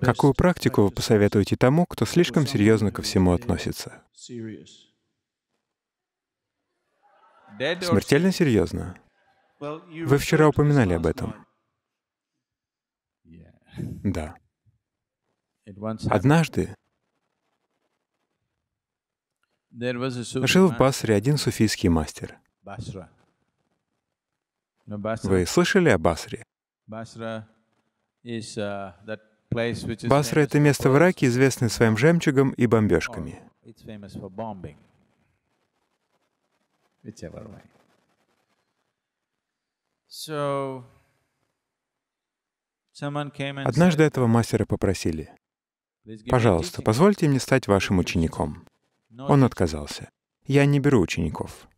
Какую практику вы посоветуете тому, кто слишком серьезно ко всему относится? Смертельно серьезно. Вы вчера упоминали об этом. Да. Однажды жил в Басре один суфийский мастер. Вы слышали о Басре? Uh, Басра — это место в Ираке, известное своим жемчугом и бомбежками. Oh, Однажды этого мастера попросили, «Пожалуйста, позвольте мне стать вашим учеником». Он отказался. «Я не беру учеников».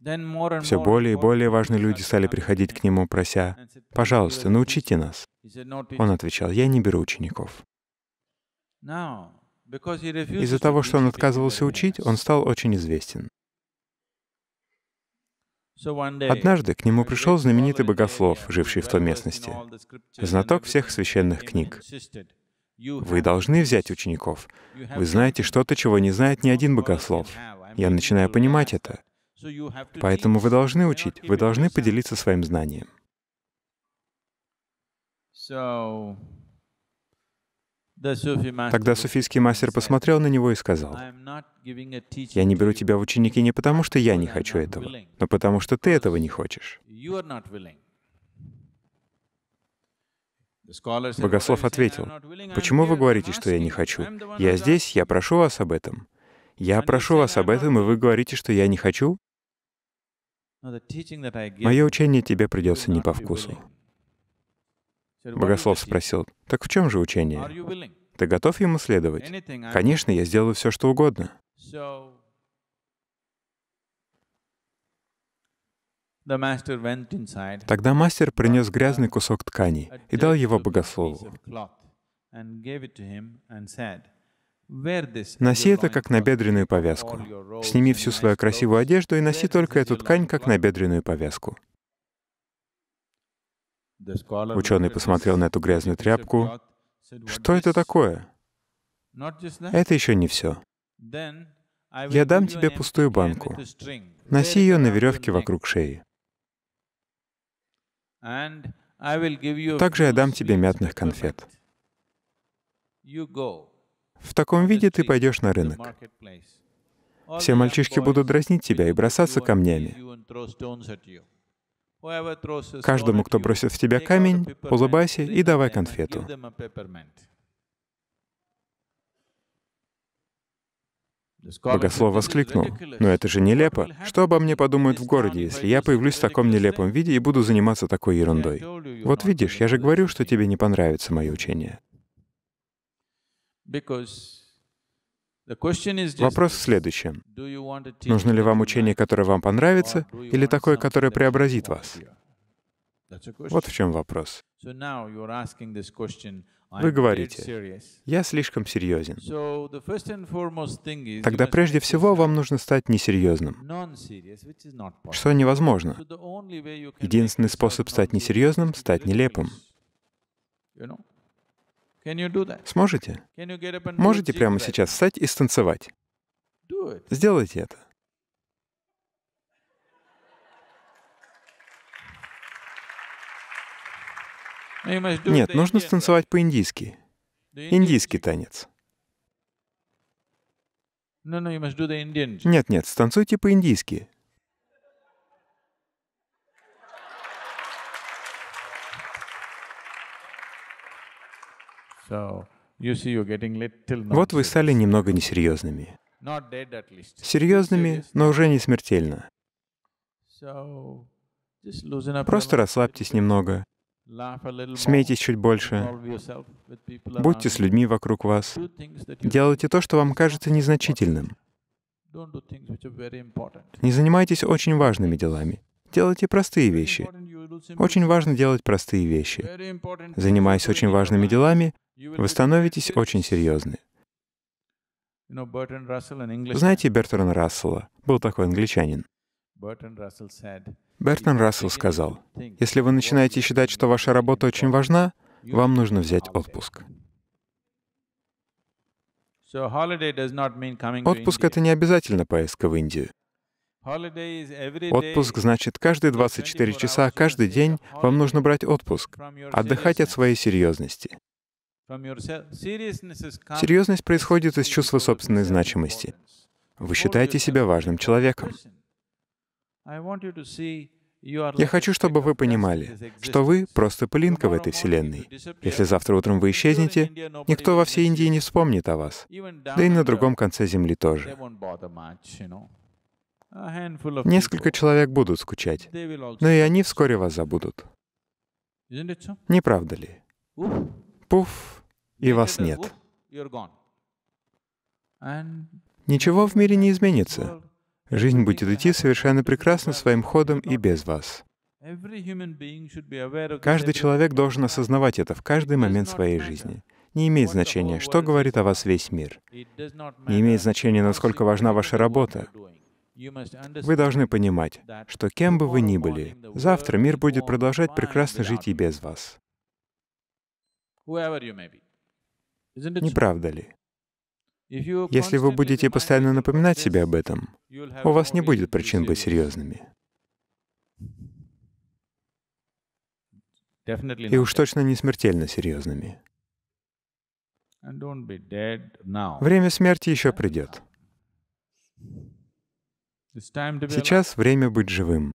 Все более и более важные люди стали приходить к нему, прося, «Пожалуйста, научите нас». Он отвечал, «Я не беру учеников». Из-за того, что он отказывался учить, он стал очень известен. Однажды к нему пришел знаменитый богослов, живший в той местности, знаток всех священных книг. Вы должны взять учеников. Вы знаете что-то, чего не знает ни один богослов. Я начинаю понимать это. Поэтому вы должны учить, вы должны поделиться своим знанием. Тогда суфийский мастер посмотрел на него и сказал, «Я не беру тебя в ученики не потому, что я не хочу этого, но потому, что ты этого не хочешь». Богослов ответил, «Почему вы говорите, что я не хочу? Я здесь, я прошу вас об этом. Я прошу вас об этом, и вы говорите, что я не хочу?» Мое учение тебе придется не по вкусу. Богослов спросил, так в чем же учение? Ты готов ему следовать? Конечно, я сделаю все, что угодно. Тогда мастер принес грязный кусок ткани и дал его богослову. Носи это как на бедренную повязку. Сними всю свою красивую одежду и носи только эту ткань как на бедренную повязку. Ученый посмотрел на эту грязную тряпку. Что это такое? Это еще не все. Я дам тебе пустую банку. Носи ее на веревке вокруг шеи. Также я дам тебе мятных конфет. В таком виде ты пойдешь на рынок. Все мальчишки будут дразнить тебя и бросаться камнями. Каждому, кто бросит в тебя камень, улыбайся и давай конфету. Богослов воскликнул, «Но это же нелепо. Что обо мне подумают в городе, если я появлюсь в таком нелепом виде и буду заниматься такой ерундой? Вот видишь, я же говорю, что тебе не понравится мое учение». Вопрос в следующем. Нужно ли вам учение, которое вам понравится, или такое, которое преобразит вас? Вот в чем вопрос. Вы говорите, я слишком серьезен. Тогда прежде всего вам нужно стать несерьезным, что невозможно. Единственный способ стать несерьезным — стать нелепым. Сможете? Можете прямо сейчас встать и станцевать? Сделайте это. Ну, нет, нужно станцевать по-индийски. Индийский танец. Нет, нет, станцуйте по-индийски. Вот вы стали немного несерьезными. Серьезными, но уже не смертельно. Просто расслабьтесь немного, смейтесь чуть больше, будьте с людьми вокруг вас, делайте то, что вам кажется незначительным. Не занимайтесь очень важными делами. Делайте простые вещи. Очень важно делать простые вещи. Занимаясь очень важными делами, вы становитесь очень серьезны. Знаете Бертрана Рассела? Был такой англичанин. Бертон Рассел сказал, «Если вы начинаете считать, что ваша работа очень важна, вам нужно взять отпуск». Отпуск — это не обязательно поездка в Индию. Отпуск значит каждые 24 часа, каждый день вам нужно брать отпуск, отдыхать от своей серьезности. Серьезность происходит из чувства собственной значимости. Вы считаете себя важным человеком. Я хочу, чтобы вы понимали, что вы просто пылинка в этой Вселенной. Если завтра утром вы исчезнете, никто во всей Индии не вспомнит о вас. Да и на другом конце Земли тоже. Несколько человек будут скучать, но и они вскоре вас забудут. Не правда ли? Пуф, и вас нет. Ничего в мире не изменится. Жизнь будет идти совершенно прекрасно своим ходом и без вас. Каждый человек должен осознавать это в каждый момент своей жизни. Не имеет значения, что говорит о вас весь мир. Не имеет значения, насколько важна ваша работа. Вы должны понимать, что кем бы вы ни были, завтра мир будет продолжать прекрасно жить и без вас. Не правда ли? Если вы будете постоянно напоминать себе об этом, у вас не будет причин быть серьезными. И уж точно не смертельно серьезными. Время смерти еще придет. Сейчас время быть живым.